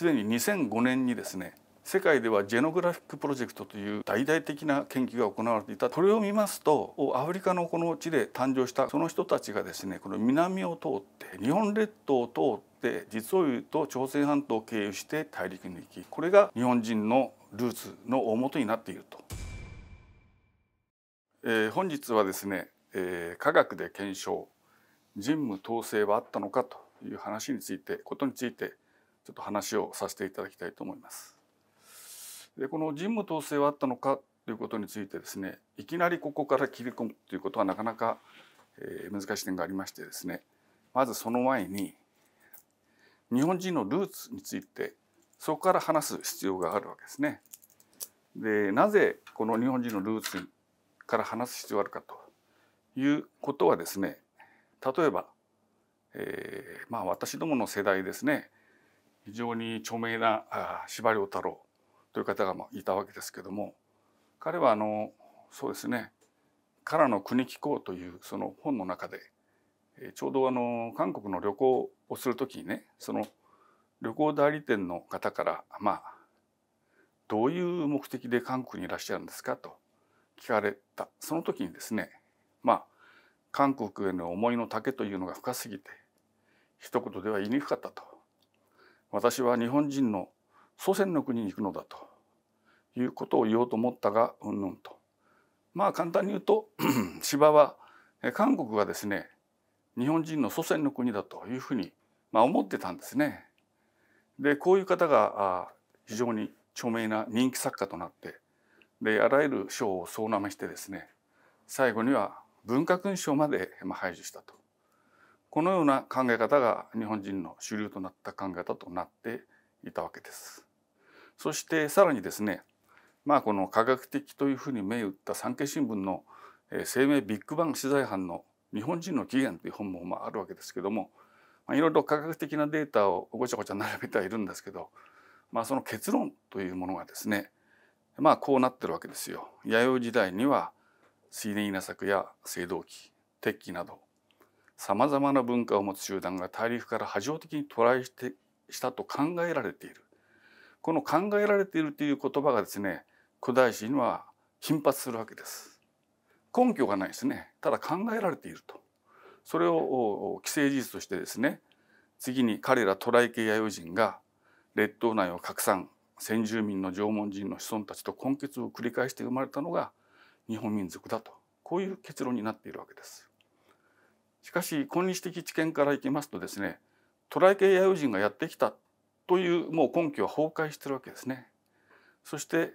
すでに2005年にですね世界ではジェノグラフィックプロジェクトという大々的な研究が行われていたこれを見ますとアフリカのこの地で誕生したその人たちがですねこの南を通って日本列島を通って実を言うと朝鮮半島を経由して大陸に行きこれが日本人のルーツの大元になっていると。えー、本日はですね、えー、科学で検証人務統制はあったのかという話についてことについてちょっと話をさせていただきたいと思います。でこの人務統制はあったのかということについてですねいきなりここから切り込むということはなかなか、えー、難しい点がありましてですねまずその前に日本人のルーツについてそこから話す必要があるわけですね。でなぜこの日本人のルーツから話す必要があるかということはですね例えば、えー、まあ私どもの世代ですね非常に著名な司馬太郎という方がいたわけですけども彼はあのそうですね「唐の国紀行」というその本の中でちょうどあの韓国の旅行をする時にねその旅行代理店の方からまあどういう目的で韓国にいらっしゃるんですかと聞かれたその時にですねまあ韓国への思いの丈というのが深すぎて一言では言いにくかったと私は日本人の祖先の国に行くのだということを言おうと思ったがうんぬんとまあ簡単に言うと 芝は韓国がですね日本人の祖先の国だというふうに、まあ、思ってたんですね。でこういう方が非常に著名な人気作家となってであらゆる賞を総なめしてですね最後には文化勲章まで排除したとこのような考え方が日本人の主流となった考え方となっていたわけです。そしてさらにですねまあこの科学的というふうに銘打った産経新聞の「生命ビッグバン取材班の日本人の起源」という本もまああるわけですけどもいろいろ科学的なデータをごちゃごちゃ並べてはいるんですけど、まあ、その結論というものがですねまあこうなってるわけですよ。弥生時代には水田稲作や青銅器鉄器などさまざまな文化を持つ集団が大陸から波状的に渡来してしたと考えられているこの考えられているという言葉がですね古代史には頻発するわけです根拠がないですねただ考えられているとそれを既成事実としてですね次に彼ら渡来系弥生人が列島内を拡散先住民の縄文人の子孫たちと根血を繰り返して生まれたのが日本民族だとこういう結論になっているわけです。しかし今日的知見からいきますとですね渡来系弥生人がやってきたというもう根拠は崩壊してるわけですね。そして、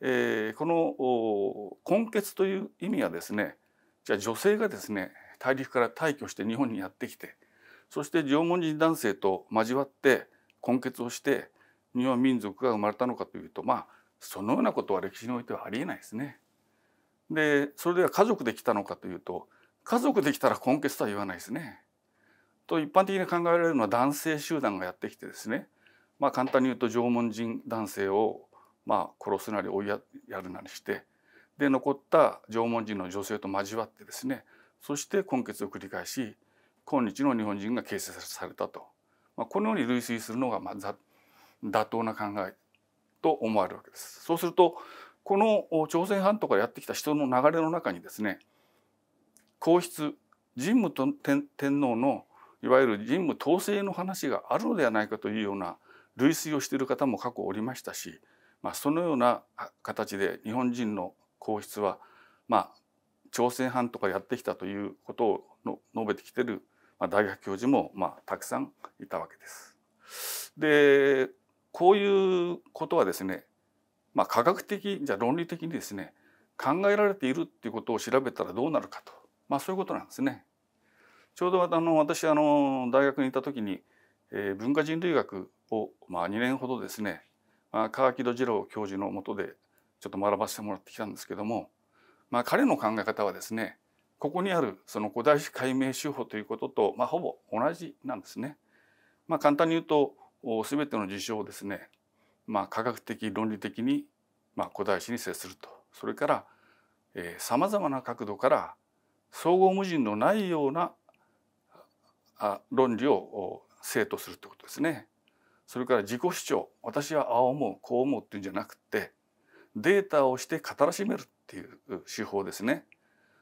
えー、この根結という意味はですねじゃあ女性がですね大陸から退去して日本にやってきてそして縄文人男性と交わって根結をして日本民族が生まれたのかというとまあそのようなことは歴史においてはありえないですね。でそれでは家族で来たのかというと家族できたら根血とは言わないですね。と一般的に考えられるのは男性集団がやってきてですねまあ簡単に言うと縄文人男性をまあ殺すなり追いやるなりしてで残った縄文人の女性と交わってですねそして根血を繰り返し今日の日本人が形成されたと、まあ、このように類推するのがまあ妥当な考えと思われるわけです。そうするとこの朝鮮半島からやってきた人の流れの中にですね皇室神武と天皇のいわゆる神武統制の話があるのではないかというような類推をしている方も過去おりましたし、まあ、そのような形で日本人の皇室は、まあ、朝鮮半とかやってきたということをの述べてきてる、まあ、大学教授も、まあ、たくさんいたわけです。でこういうことはですね、まあ、科学的じゃ論理的にですね考えられているっていうことを調べたらどうなるかとまあ、そういうことなんですね。ちょうどあの私あの大学にいた時に、えー、文化人類学を、まあ、2年ほどですね、まあ、川木戸次郎教授のもとでちょっと学ばせてもらってきたんですけども、まあ、彼の考え方はですねここにあるその古代史解明手法ということと、まあ、ほぼ同じなんですね。まあ、簡単に言うと全ての事象をですね、まあ、科学的論理的に、まあ、古代史に接するとそれからさまざまな角度から相互無人のないようなあ論理を正とするってことですね。それから自己主張私はああ思うこう思うっていうんじゃなくてデータをして語らしめるっていう手法ですね。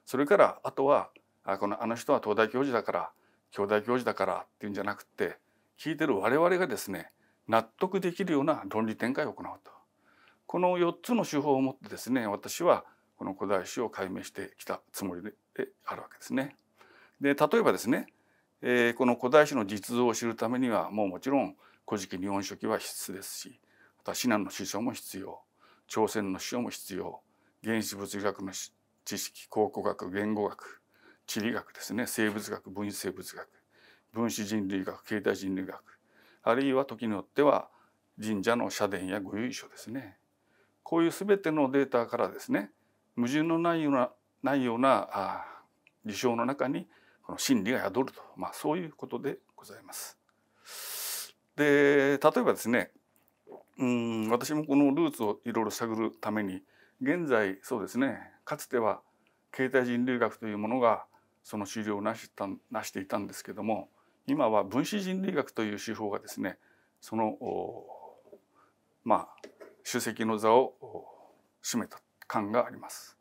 それからあとはあこのあの人は東大教授だから京大教授だからっていうんじゃなくて聞いてる我々がですね納得できるような論理展開を行うとこの4つの手法をもってですね私はこの古代史を解明してきたつもりであるわけですね。で例えばですね、えー、この古代史の実像を知るためにはもうもちろん「古事記日本書紀」は必須ですしまた指南の師匠も必要朝鮮の師匠も必要原子物理学の知識考古学言語学地理学ですね生物学分子生物学分子人類学形態人類学あるいは時によっては神社の社殿や御由緒ですねこういう全てのデータからですね矛盾のないようなないようなあ事象の中にこの真理が宿ると、まあ、そういうことでございます。で例えばですねうん私もこのルーツをいろいろ探るために現在そうですねかつては形態人類学というものがその資料をなしたなしていたんですけども今は分子人類学という手法がですねそのまあ主席の座を占めた感があります。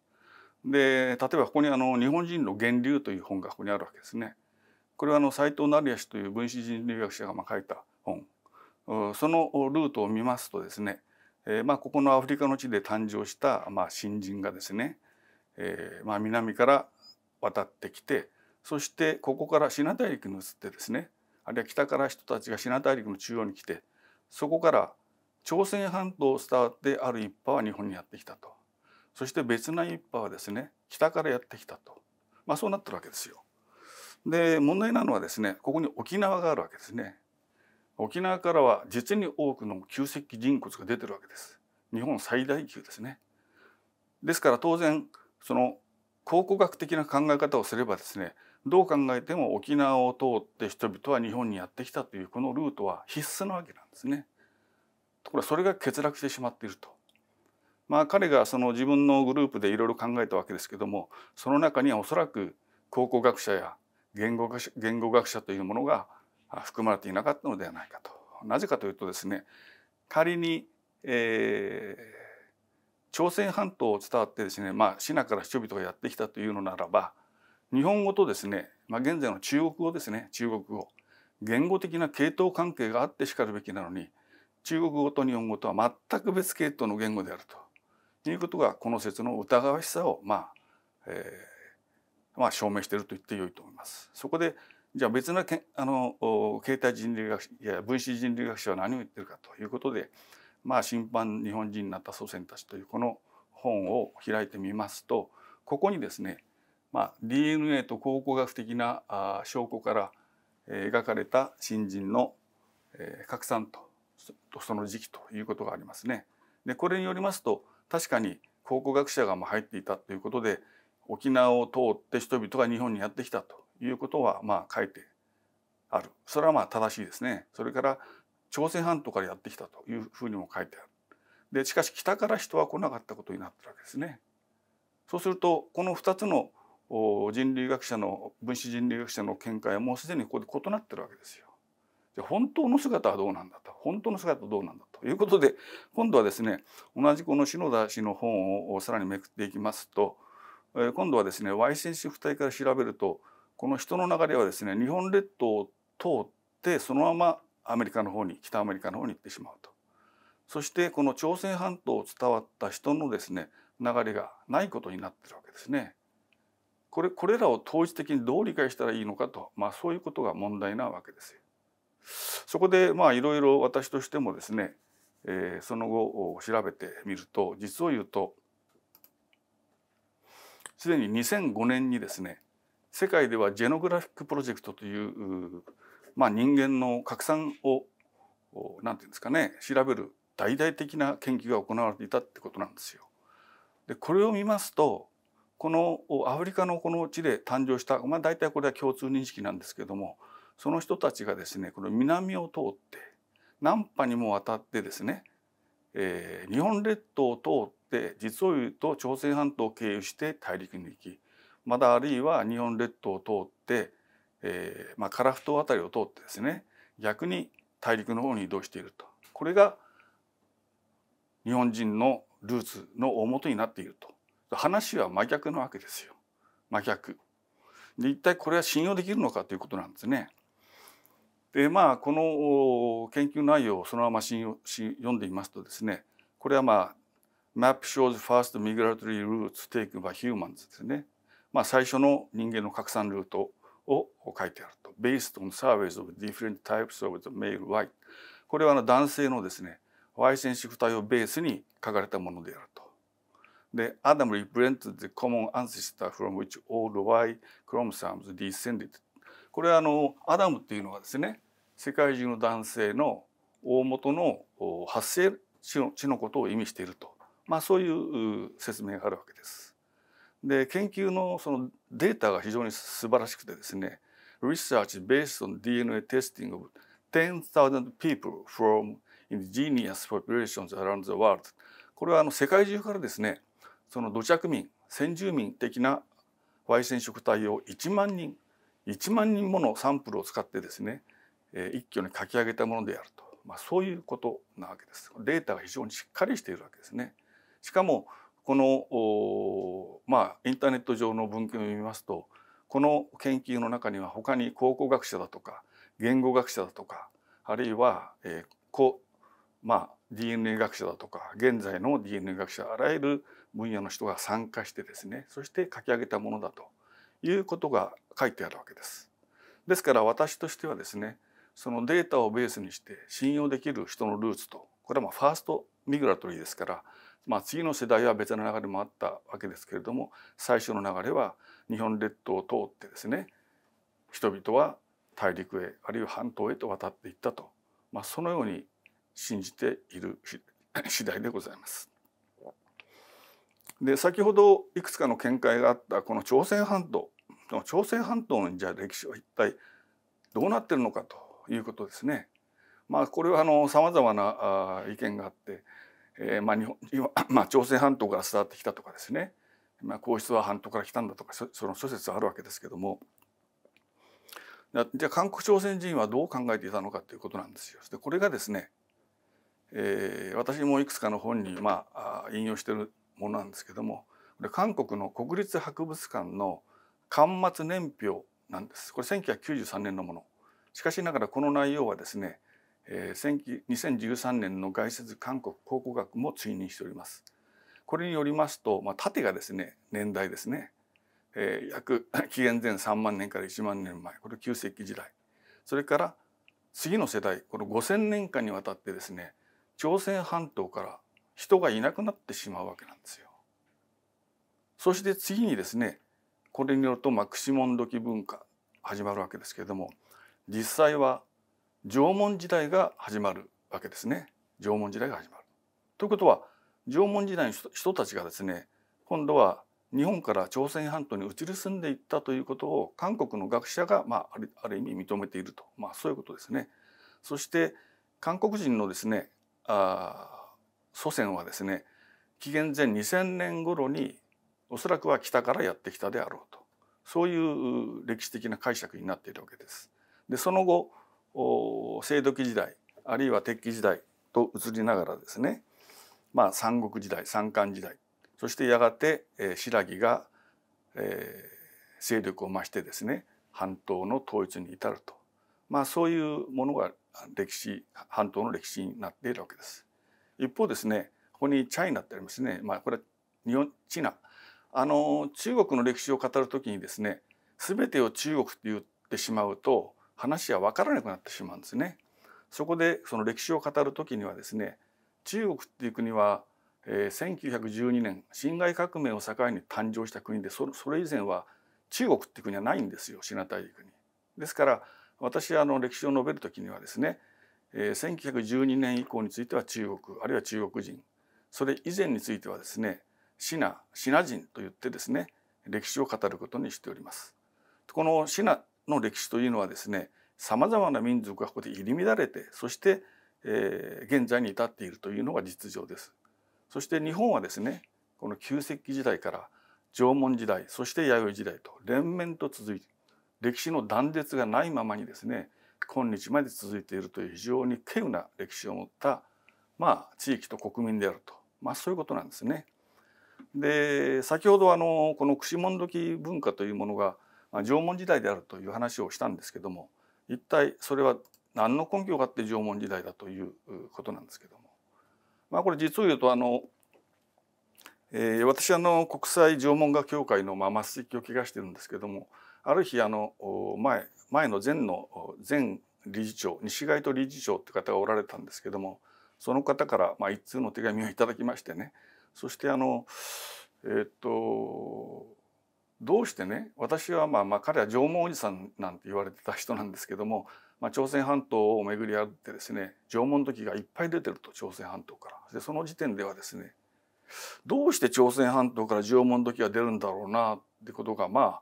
で例えばここにあの「日本人の源流」という本がここにあるわけですね。これはあの斉藤成也氏という分子人類学者がまあ書いた本そのルートを見ますとですね、えー、まあここのアフリカの地で誕生したまあ新人がですね、えー、まあ南から渡ってきてそしてここからシナ大陸に移ってですねあるいは北から人たちがシナ大陸の中央に来てそこから朝鮮半島を伝わってある一派は日本にやってきたとそして別な一派はですね北からやってきたと、まあ、そうなってるわけですよ。で問題なのはですねここに沖縄があるわけですね。沖縄からは実に多くの旧石器人骨が出てるわけです。日本最大級ですね。ですから当然その考古学的な考え方をすればですねどう考えても沖縄を通って人々は日本にやってきたというこのルートは必須なわけなんですね。ところがそれが欠落してしまっていると。まあ、彼がその自分のグループでいろいろ考えたわけですけどもその中にはおそらく考古学者や言語学者言語学者というものが含まれていなかったのではないかと。なぜかというとですね仮に、えー、朝鮮半島を伝わってですね、まあ、シナから人々がやってきたというのならば日本語とですね、まあ、現在の中国語ですね中国語言語的な系統関係があってしかるべきなのに中国語と日本語とは全く別系統の言語であるとということがこの説の疑わしさをまあ、えー、まあ証明していると言ってよいと思います。そこでじゃあ別なけあの形態人類学いや分子人類学者は何を言ってるかということでまあ審判日本人になった祖先たちというこの本を開いてみますとここにですね、まあ、DNA と考古学的なあ証拠から描かれた新人の、えー、拡散とその時期ということがありますね。でこれによりますと確かに考古学者がまあ入っていたということで沖縄を通って人々が日本にやってきたということはまあ書いてあるそれはまあ正しいですねそれから朝鮮半島からやってきたというふうにも書いてあるでしかし北から人は来なかったことになってるわけですねそうするとこの2つの人類学者の分子人類学者の見解はもうすでにここで異なってるわけですよじゃ本当の姿はどうなんだと本当の姿はどうなんだということで今度はですね同じこの篠田氏の本をさらにめくっていきますと今度はですね Y 線シ付帯から調べるとこの人の流れはですね日本列島を通ってそのままアメリカの方に北アメリカの方に行ってしまうと。そしてこの朝鮮半島を伝わった人のですね流れがないことになってるわけですね。これこれらを統一的にどう理解したらいいのかと、まあ、そういうことが問題なわけですよ。そこでまあいろいろ私としてもですねえー、その後調べてみると実を言うとすでに2005年にですね世界ではジェノグラフィックプロジェクトという、まあ、人間の拡散を何て言うんですかね調べる大々的な研究が行われていたってことなんですよ。でこれを見ますとこのアフリカのこの地で誕生した、まあ、大体これは共通認識なんですけどもその人たちがですねこの南を通って何波にもわたってですね、えー、日本列島を通って実を言うと朝鮮半島を経由して大陸に行きまだあるいは日本列島を通って、えーまあ、樺太辺りを通ってですね逆に大陸の方に移動しているとこれが日本人のルーツの大元になっていると話は真逆なわけですよ真逆で一体これは信用できるのかということなんですね。でまあこの研究内容をそのまま信用し読んでいますとですねこれはまあ Map shows first migratory routes taken by humans ですね、まあ、最初の人間の拡散ルートを書いてあると Based on surveys of different types of the male white これはあの男性のですね Y 染色体をベースに書かれたものであると。で、Adam represented the common ancestor from which all Y chromosomes descended これはあのアダムっていうのはですね世界中の男性の大元の発生地のことを意味していると、まあ、そういう説明があるわけです。で研究のそのデータが非常に素晴らしくてですね Research based on DNA testing of 10,000 people from indigenous populations around the world これはあの世界中からですねその土着民先住民的な Y 染色体を1万人1万人ものサンプルを使ってですね一挙に書き上げたものであると、まあ、そういうことなわけです。データが非常にしっかりしているわけですね。しかもこのまあ、インターネット上の文献を見ますとこの研究の中には他に考古学者だとか言語学者だとかあるいは、えーこまあ、DNA 学者だとか現在の DNA 学者あらゆる分野の人が参加してですねそして書き上げたものだということが書いてあるわけです。ですから私としてはですねそのデータをベースにして信用できる人のルーツとこれはまあファーストミグラトリーですから、まあ、次の世代は別の流れもあったわけですけれども最初の流れは日本列島を通ってですね人々は大陸へあるいは半島へと渡っていったと、まあ、そのように信じている 次第でございます。で先ほどいくつかの見解があったこの朝鮮半島朝鮮半島のじゃあ歴史は一体どうなってるのかということですね。まあ、これはさまざまな意見があって、えーまあ、日本 まあ、朝鮮半島から伝わってきたとかですね、まあ、皇室は半島から来たんだとかその諸説あるわけですけどもじゃあ韓国朝鮮人はどう考えていたのかということなんですよ。でこれがですね、えー、私もいくつかの本に、まあ、引用してるものなんですけども韓国の国立博物館の巻末年表なんですこれ1993年のもの。しかしながらこの内容はですね、え2013年の外説韓国考古学も追認しております。これによりますと、まあ、縦がですね年代ですね、えー、約 紀元前3万年から1万年前これ旧石器時代それから次の世代この5,000年間にわたってですね朝鮮半島から人がいなくなってしまうわけなんですよ。そして次にですねこれによるとまあ、シモ土時文化始まるわけですけれども実際は縄文時代が始まるわけですね縄文時代が始まる。ということは縄文時代の人たちがですね今度は日本から朝鮮半島に移り住んでいったということを韓国の学者が、まあ、ある意味認めていると、まあ、そういうことですね。そして韓国人のですねあ祖先はですね紀元前2000年頃におそらくは北からやってきたであろうとそういう歴史的な解釈になっているわけです。でその後制度期時代あるいは鉄器時代と移りながらですね、まあ、三国時代三漢時代そしてやがて、えー、新羅が、えー、勢力を増してですね半島の統一に至ると、まあ、そういうものが歴史半島の歴史になっているわけです。一方ですねここにチャイナってありますね、まあ、これは日本チナあの中国の歴史を語るときにですね全てを中国と言ってしまうと話は分からなくなってしまうんですね。そこでその歴史を語る時にはですね中国っていう国は、え1912年辛亥革命を境に誕生した国でそれ以前は中国っていう国はないんですよシナ大陸に。ですから私はあの歴史を述べる時にはですね、え1912年以降については中国あるいは中国人それ以前についてはですねシナシナ人と言ってですね歴史を語ることにしております。このシナの歴史というのはですねさまざまな民族がここで入り乱れてそして、えー、現在に至っているというのが実情です。そして日本はですねこの旧石器時代から縄文時代そして弥生時代と連綿と続いて歴史の断絶がないままにですね今日まで続いているという非常に稀有な歴史を持ったまあ地域と国民であるとまあそういうことなんですね。で先ほどあのこの串本時文化というものが縄文時代であるという話をしたんですけども一体それは何の根拠があって縄文時代だということなんですけども、まあ、これ実を言うとあの、えー、私あの国際縄文画協会の、ま末席を怪我してるんですけどもある日あの前前の前の前理事長西街と理事長って方がおられたんですけどもその方からまあ一通の手紙をいただきましてねそしてあのえっ、とどうしてね私はまあまあ彼は縄文おじさんなんて言われてた人なんですけども、まあ、朝鮮半島を巡り歩ってですね縄文土器がいっぱい出てると朝鮮半島からでその時点ではですねどうして朝鮮半島から縄文土器が出るんだろうなってことがまあ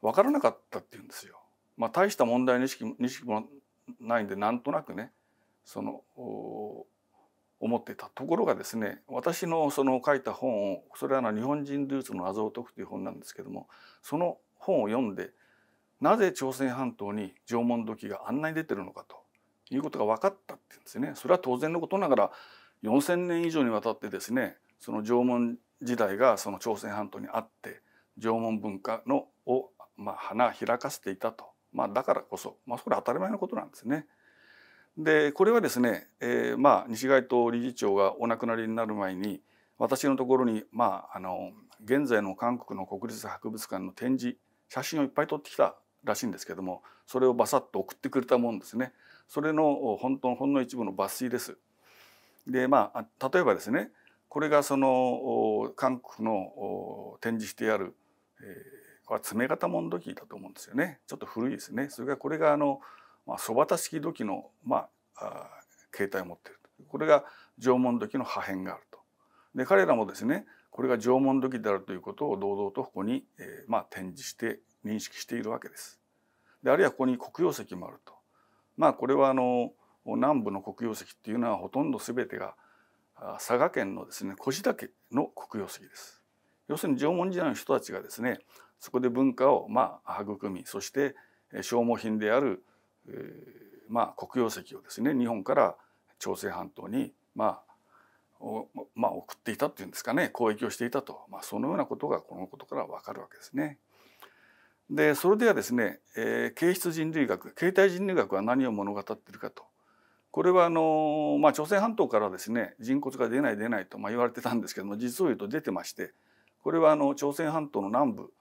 分からなかったっていうんですよ。まあ、大した問題の認識もないんでなんとなくねその思ってたところがですね私のその書いた本をそれはの日本人ルーツの謎を解くという本なんですけどもその本を読んでなぜ朝鮮半島に縄文土器があんなに出てるのかということが分かったっていうんですね。それは当然のことながら4,000年以上にわたってですねその縄文時代がその朝鮮半島にあって縄文文化のを、まあ、花開かせていたと、まあ、だからこそ、まあ、それは当たり前のことなんですね。でこれはですね、えー、まあ西街頭理事長がお亡くなりになる前に私のところにまああの現在の韓国の国立博物館の展示写真をいっぱい撮ってきたらしいんですけどもそれをバサッと送ってくれたもんですねそれの本当ほんの一部の抜粋です。でまあ例えばですねこれがその韓国の展示してある、えー、これは爪型モンドキーだと思うんですよねちょっと古いですね。それがこれがあのまあ、そばた式土器の、まあ、形態を持っているこれが縄文土器の破片があると。で彼らもですねこれが縄文土器であるということを堂々とここに、えー、まあ、展示して認識しているわけです。であるいはここに黒曜石もあると。まあこれはあの南部の黒曜石っていうのはほとんど全てが佐賀県のですね越岳の黒曜石です。要するに縄文時代の人たちがですねそこで文化をまあ育みそして消耗品であるまあ、黒曜石をですね日本から朝鮮半島に、まあまあ、送っていたっていうんですかね交易をしていたと、まあ、そのようなことがこのことから分かるわけですね。でそれではですね、えー、形質人類学形態人類学は何を物語ってるかとこれはあの、まあ、朝鮮半島からですね人骨が出ない出ないと、まあ、言われてたんですけども実を言うと出てましてこれはあの朝鮮半島の南部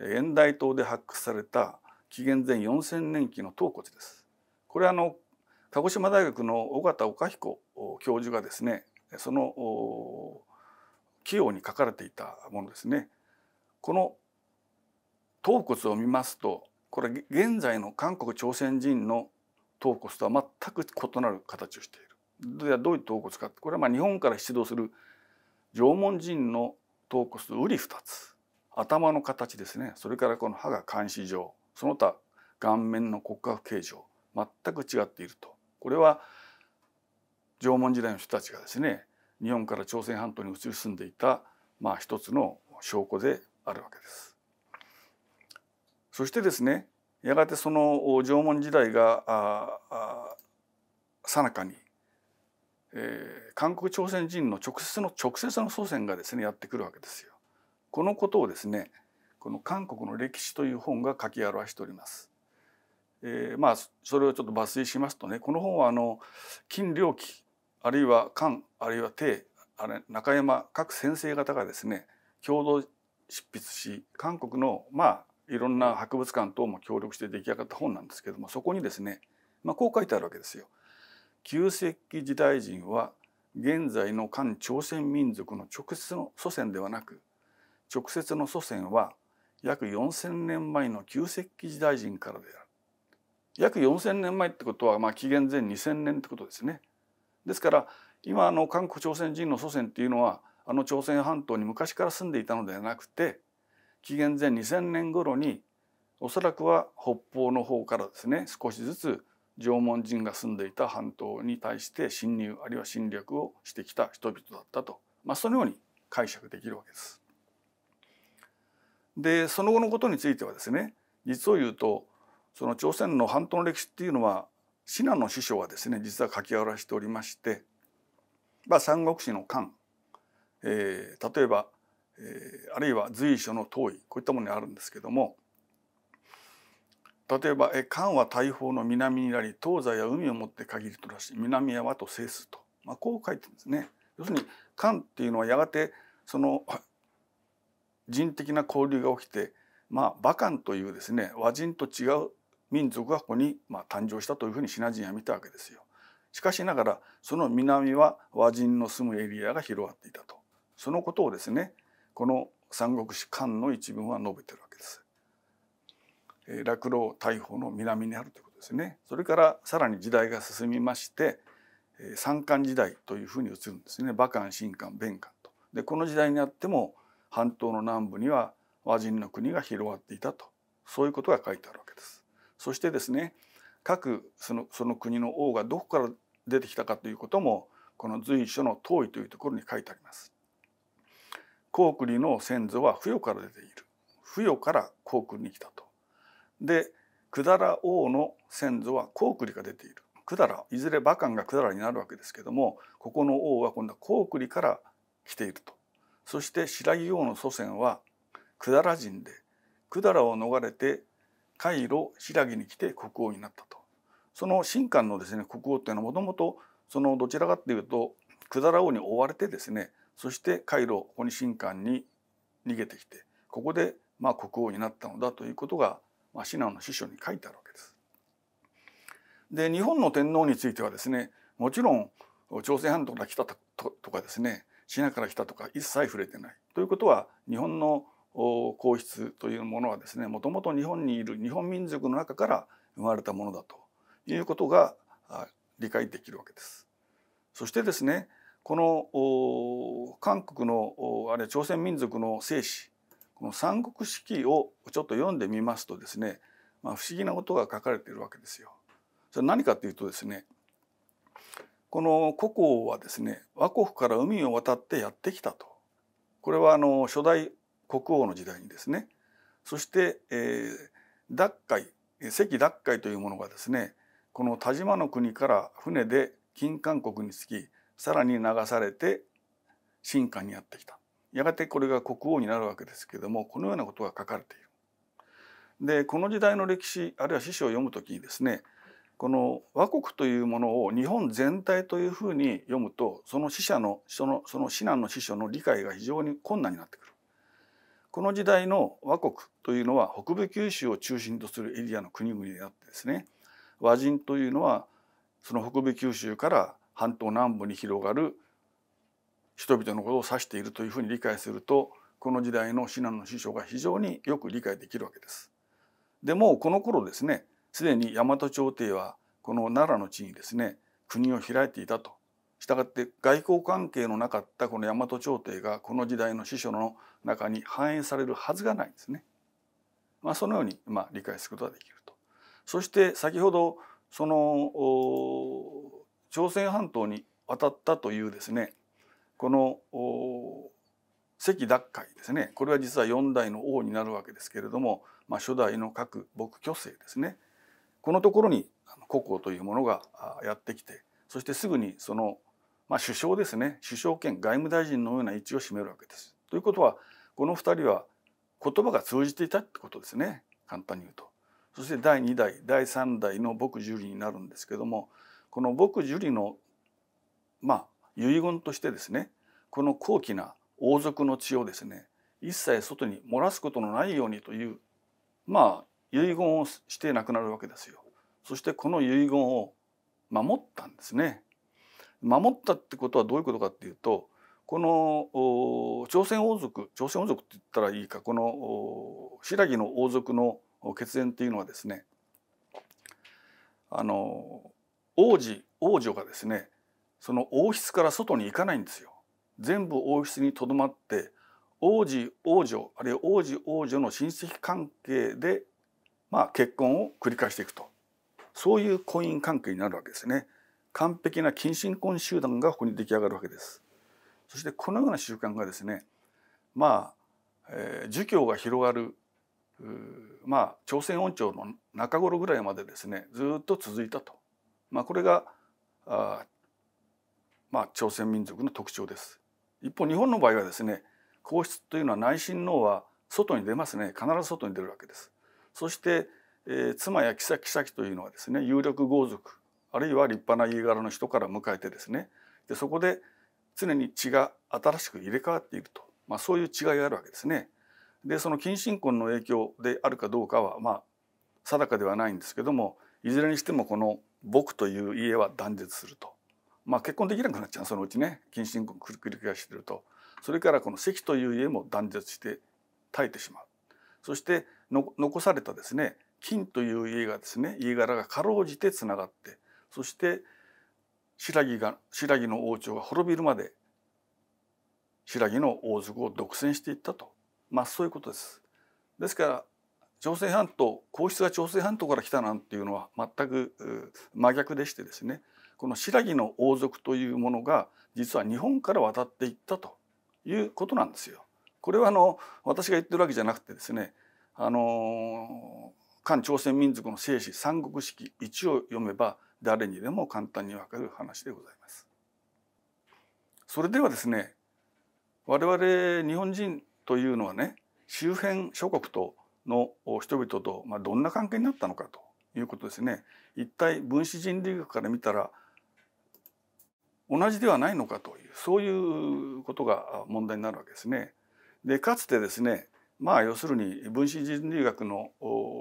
遠大島で発掘された紀元前4000年期の頭骨です。これはあの鹿児島大学の尾形岡彦教授がですねその器用に書かれていたものですね。この頭骨を見ますとこれ現在の韓国朝鮮人の頭骨とは全く異なる形をしている。ではどういう頭骨かこれはまあ日本から出土する縄文人の頭骨瓜2つ頭の形ですねそれからこの歯が監視状その他顔面の骨格形状全く違っているとこれは縄文時代の人たちがですね日本から朝鮮半島に移り住んでいた、まあ、一つの証拠であるわけです。そしてですねやがてその縄文時代がさなかに、えー、韓国朝鮮人の直接の直接の祖先がですねやってくるわけですよ。このことをですねこの韓国の歴史という本が書き表しております。えー、まあそれをちょっと抜粋しますとねこの本はあの金良期あるいは韓あるいは帝あれ中山各先生方がですね共同執筆し韓国のまあいろんな博物館等も協力して出来上がった本なんですけれどもそこにですね、まあ、こう書いてあるわけですよ。旧石器時代人は現在の韓朝鮮民族の直接の祖先ではなく直接の祖先は約4,000年前の旧石器時代人からである約4,000年前ってことは、まあ、紀元前2,000年ってことですね。ですから今の韓国朝鮮人の祖先っていうのはあの朝鮮半島に昔から住んでいたのではなくて紀元前2,000年頃におそらくは北方の方からですね少しずつ縄文人が住んでいた半島に対して侵入あるいは侵略をしてきた人々だったと、まあ、そのように解釈できるわけです。でその後のことについてはですね実を言うとその朝鮮の半島の歴史っていうのは信濃の師匠はですね実は書き下ろしておりまして、まあ、三国志の漢、えー、例えば、えー、あるいは随所の遠いこういったものにあるんですけども例えば「漢は大砲の南になり東西は海をもって限りとらし南山と制す」と、まあ、こう書いてるんですね。要するに漢っていうのはやがてその人的な交流が起きて、まあ、馬カというですね和人と違う民族がここにまあ誕生したというふうにシナ人は見たわけですよ。しかしながらその南は和人の住むエリアが広がっていたとそのことをですねこの三国志漢の一文は述べているわけです。落老大砲の南にあるということですね。それからさらに時代が進みまして三漢時代というふうに移るんですね。馬漢、新漢、弁漢と。でこの時代にあっても半島の南部には和人の国が広がっていたとそういうことが書いてあるわけです。そしてですね各そのその国の王がどこから出てきたかということもこの随所の遠いというところに書いてあります。高栗の先祖は不与から出ている不与から高栗に来たと。で百済王の先祖は高栗が出ている百済いずれ馬鹿が百済になるわけですけどもここの王は今度は高栗から来ているとそして白木王の祖先は百済人で百済を逃れてカ海路白木に来て国王になったとその神官のですね国王っていうのはもともとそのどちらかっていうと百済王に追われてですねそしてカ海路ここに神官に逃げてきてここでまあ国王になったのだということが、まあ、シナの師匠に書いてあるわけです。で日本の天皇についてはですねもちろん朝鮮半島から来たとかですねシナから来たとか一切触れてない。ということは日本の皇室というものはですねもともと日本にいる日本民族の中から生まれたものだということが理解できるわけです。そしてですねこの韓国のあれ朝鮮民族の生死この三国史記をちょっと読んでみますとですね、まあ、不思議なことが書かれているわけですよ。それ何かというとですねこの古港はですね倭国から海を渡ってやってきたとこれはあの初代国王の時代にですねそして、えー、脱海関脱海というものがですねこの田島の国から船で金韓国につきさらに流されて新韓にやってきたやがてこれが国王になるわけですけれどもこのようなことが書かれている。でこの時代の歴史あるいは史書を読むときにですねこの倭国というものを日本全体というふうに読むとその死者のそのその指難の師匠の理解が非常に困難になってくる。この時代の倭国というのは北部九州を中心とするエリアの国々であってですね和人というのはその北部九州から半島南部に広がる人々のことを指しているというふうに理解するとこの時代の死難の師匠が非常によく理解できるわけです。でもこの頃ですねすでに大和朝廷はこの奈良の地にですね国を開いていたと。したがって外交関係のなかったこの大和朝廷がこの時代の司書の中に反映されるはずがないんですね。まあ、そのようにまあ理解することができると。そして先ほどその朝鮮半島に渡ったというですねこの関奪回ですねこれは実は4代の王になるわけですけれども、まあ、初代の各牧虚勢ですねこのところに国交というものがやってきてそしてすぐにその、まあ、首相ですね首相兼外務大臣のような位置を占めるわけです。ということはこの2人は言葉が通じていたってことですね簡単に言うと。そして第2代第3代の僕樹里になるんですけどもこの僕樹里のまあ遺言としてですねこの高貴な王族の血をですね一切外に漏らすことのないようにというまあ遺言をして亡くなるわけですよ。そしてこの遺言を守ったんですね。守ったってことはどういうことかっていうとこの朝鮮王族朝鮮王族って言ったらいいかこの新木の王族の血縁っていうのはですねあの王子王女がですねその王室から外に行かないんですよ。全部王室にとどまって王子王女あるいは王子王女の親戚関係でまあ、結婚を繰り返していくとそういう婚姻関係になるわけですね。完璧な近親婚集団がここに出来上がるわけです。そしてこのような習慣がですねまあ、えー、儒教が広がるまあ朝鮮王朝の中頃ぐらいまでですねずっと続いたと、まあ、これがあまあ朝鮮民族の特徴です。一方日本の場合はですね皇室というのは内親王は外に出ますね必ず外に出るわけです。そして、えー、妻や妃というのはですね有力豪族あるいは立派な家柄の人から迎えてですねでそこで常に血が新しく入れ替わっていると、まあ、そういう違いがあるわけですね。でその近親婚の影響であるかどうかはまあ定かではないんですけどもいずれにしてもこの「僕」という家は断絶すると、まあ、結婚できなくなっちゃうそのうちね近親婚る気がしてるとそれからこの「関」という家も断絶して絶えてしまうそして残されたですね金という家がですね家柄がかろうじてつながってそして白木が白木の王朝が滅びるまで白木の王族を独占していったと、まあ、そういうことです。ですから朝鮮半島皇室が朝鮮半島から来たなんていうのは全く真逆でしてですねこの白木の王族というものが実は日本から渡っていったということなんですよ。これはあの私が言ってるわけじゃなくてですねあの韓朝鮮民族の生死三国式1を読めば誰にでも簡単にわかる話でございます。それではですね我々日本人というのはね周辺諸国との人々と、まあ、どんな関係になったのかということですね。一体分子人類学から見たら同じではないのかというそういうことが問題になるわけですね。でかつてですねまあ要するに分子人類学の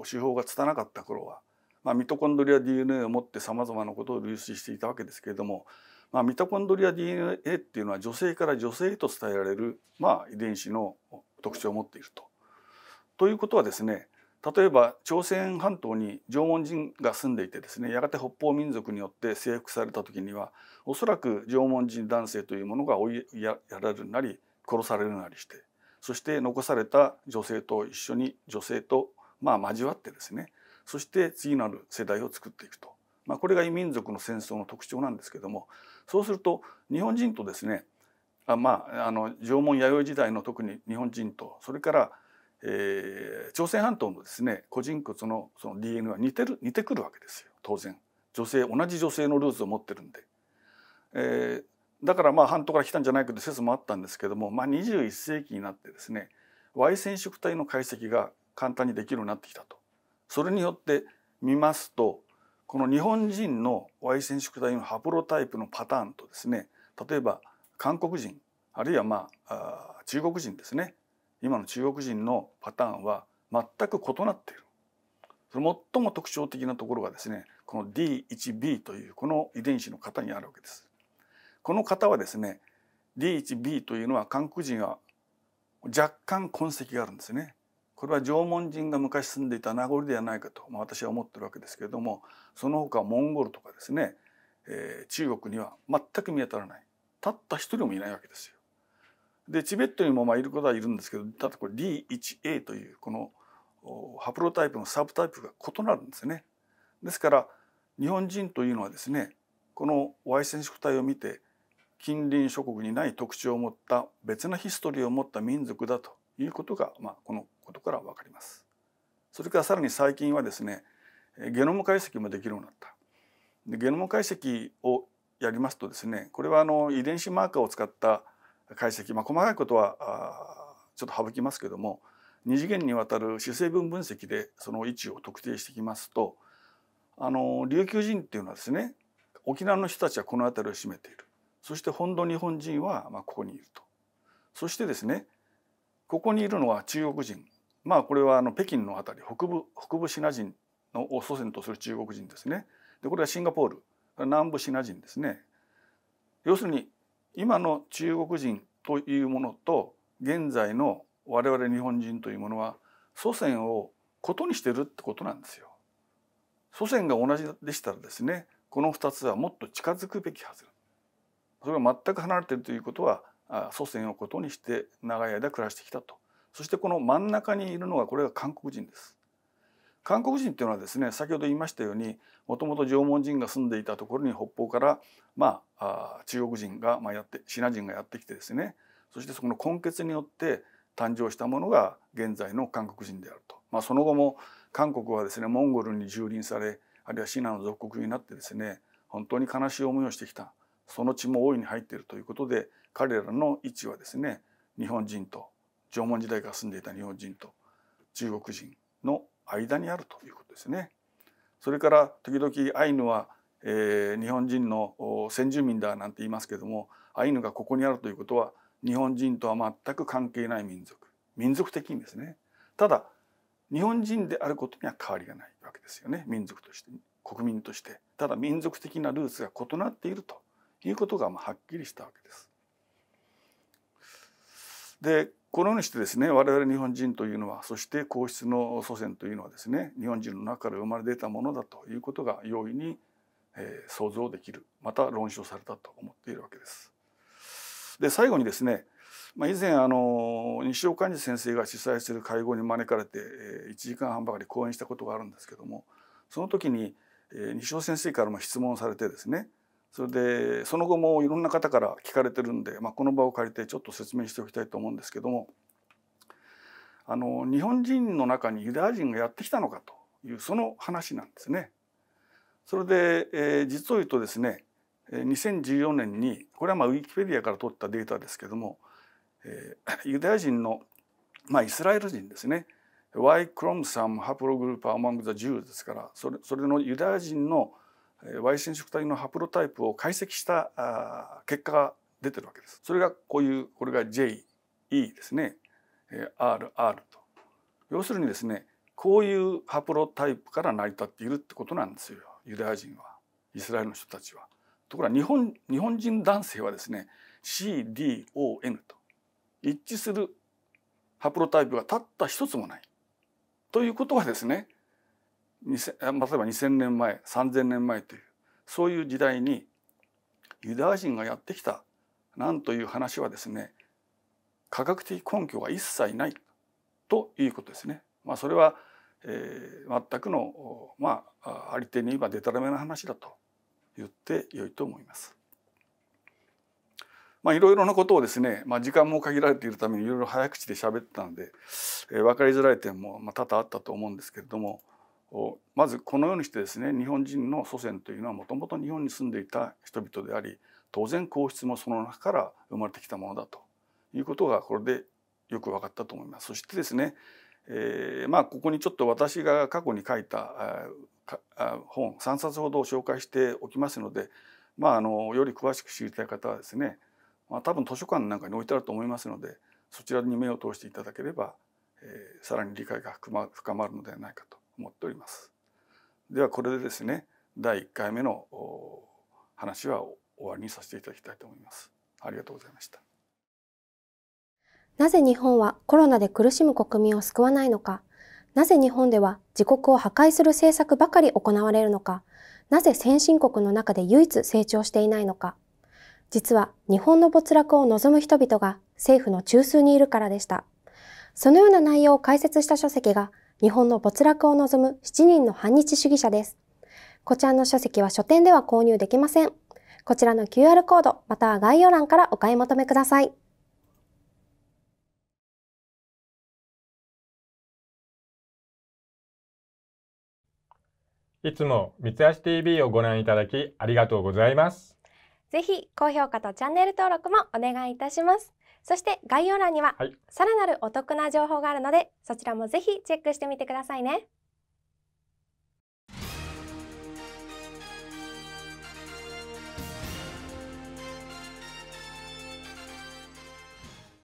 手法が拙かった頃は、まあ、ミトコンドリア DNA を持ってさまざまなことを流出していたわけですけれども、まあ、ミトコンドリア DNA っていうのは女性から女性へと伝えられる、まあ、遺伝子の特徴を持っていると。ということはですね例えば朝鮮半島に縄文人が住んでいてですねやがて北方民族によって征服された時にはおそらく縄文人男性というものが追いやられるなり殺されるなりしてそして残された女性と一緒に女性とまあ交わってですねそして次なる世代を作っていくと、まあ、これが異民族の戦争の特徴なんですけどもそうすると日本人とですねあまああの縄文弥生時代の特に日本人とそれから、えー、朝鮮半島のですね個人骨のその DNA は似てる似てくるわけですよ当然。女性同じ女性のルーツを持ってるんで、えー、だからまあ半島から来たんじゃないかという説もあったんですけども、まあ、21世紀になってですね Y 染色体の解析が簡単にできるようになってきたと。それによって見ますとこの日本人の Y 染色体のハプロタイプのパターンとですね例えば韓国人あるいはまああ中国人ですね今の中国人のパターンは全く異なっている。その最も特徴的なところがですねこの D1b というこの遺伝子の型にあるわけです。この方はですね D1B というのは韓国人は若干痕跡があるんですね。これは縄文人が昔住んでいた名残ではないかと、まあ、私は思ってるわけですけれどもその他モンゴルとかですね、えー、中国には全く見当たらないたった一人もいないわけですよ。でチベットにもまあいることはいるんですけどただこれ D1A というこのハプロタイプのサブタイプが異なるんですね。ですから日本人というのはですねこの Y 染色体を見て近隣諸国にない特徴を持った別なヒストリーを持った民族だということが、まあ、このことから分かります。それからさらに最近はですねゲノム解析もできるようになった。でゲノム解析をやりますとですねこれはあの遺伝子マーカーを使った解析、まあ、細かいことはちょっと省きますけども2次元にわたる主成分分析でその位置を特定してきますとあの琉球人っていうのはですね沖縄の人たちはこの辺りを占めている。そして本土日本人はまあここにいるとそしてですねここにいるのは中国人まあこれはあの北京の辺り北部北部シナ人のを祖先とする中国人ですねでこれはシンガポール南部シナ人ですね要するに今の中国人というものと現在の我々日本人というものは祖先をことにしてるってことなんですよ。祖先が同じでしたらですねこの2つはもっと近づくべきはずそれが全く離れているということは祖先をことにして長い間暮らしてきたとそしてこの真ん中にいるのがこれが韓国人です。韓国人っていうのはですね先ほど言いましたようにもともと縄文人が住んでいたところに北方から、まあ、中国人が、まあ、やってシナ人がやってきてですねそしてそこの根血によって誕生したものが現在の韓国人であると、まあ、その後も韓国はですねモンゴルに蹂躙されあるいはシナの属国になってですね本当に悲しい思いをしてきたその血も大いに入っているということで彼らの位置はですね日本人と縄文時代から住んでいた日本人と中国人の間にあるということですね。それから時々アイヌは、えー、日本人の先住民だなんて言いますけどもアイヌがここにあるということは日本人とは全く関係ない民族民族的にですねただ日本人であることには変わりがないわけですよね民族として国民としてただ民族的なルーツが異なっているということがはっきりしたわけです。でこのようにしてですね我々日本人というのはそして皇室の祖先というのはですね日本人の中から生まれ出たものだということが容易に、え想像できるまた論証されたと思っているわけです。で最後にですね、まあ、以前あの西尾寛治先生が主催する会合に招かれて、え1時間半ばかり講演したことがあるんですけどもその時に、え西尾先生からも質問されてですねそれでその後もいろんな方から聞かれてるんで、まあ、この場を借りてちょっと説明しておきたいと思うんですけどもあの日本人の中にユダヤ人がやってきたのかというその話なんですね。それで、えー、実を言うとですね2014年にこれはまあウィキペディアから取ったデータですけども、えー、ユダヤ人の、まあ、イスラエル人ですね Y クロムサムハプログルーパーマングザ・ジ t h ですからそれそれのユダヤ人の「Y 染色体のハプロタイプを解析した結果が出てるわけです。それがこういうこれが JE ですね RR と要するにですねこういうハプロタイプから成り立っているってことなんですよユダヤ人はイスラエルの人たちは。ところが日本日本人男性はですね CDON と一致するハプロタイプがたった一つもないということはですね例えば2,000年前3,000年前というそういう時代にユダヤ人がやってきたなんという話はですね科学的根拠が一切ないということですね。まあ、それは、えー、全くの、まあ、ありてに言えばデタラメな話だと言ってよいと思います。まあ、いろいろなことをですね、まあ、時間も限られているためにいろいろ早口で喋ってたので、えー、分かりづらい点も、まあ、多々あったと思うんですけれども、まずこのようにしてですね日本人の祖先というのはもともと日本に住んでいた人々であり当然皇室もその中から生まれてきたものだということがこれでよく分かったと思います。そしてですね、えー、まあここにちょっと私が過去に書いた本3冊ほど紹介しておきますので、まあ、あのより詳しく知りたい方はですね、まあ、多分図書館なんかに置いてあると思いますのでそちらに目を通していただければ、えー、さらに理解が深まるのではないかと思っております。ではこれでですね第1回目の話は終わりにさせていただきたいと思います。ありがとうございました。なぜ日本はコロナで苦しむ国民を救わないのか、なぜ日本では自国を破壊する政策ばかり行われるのか、なぜ先進国の中で唯一成長していないのか。実は日本の没落を望む人々が政府の中枢にいるからでした。そのような内容を解説した書籍が日本の没落を望む7人の反日主義者です。こちらの書籍は書店では購入できません。こちらの QR コード、または概要欄からお買い求めください。いつも三橋 TV をご覧いただきありがとうございます。ぜひ高評価とチャンネル登録もお願いいたします。そして概要欄にはさらなるお得な情報があるので、そちらもぜひチェックしてみてくださいね。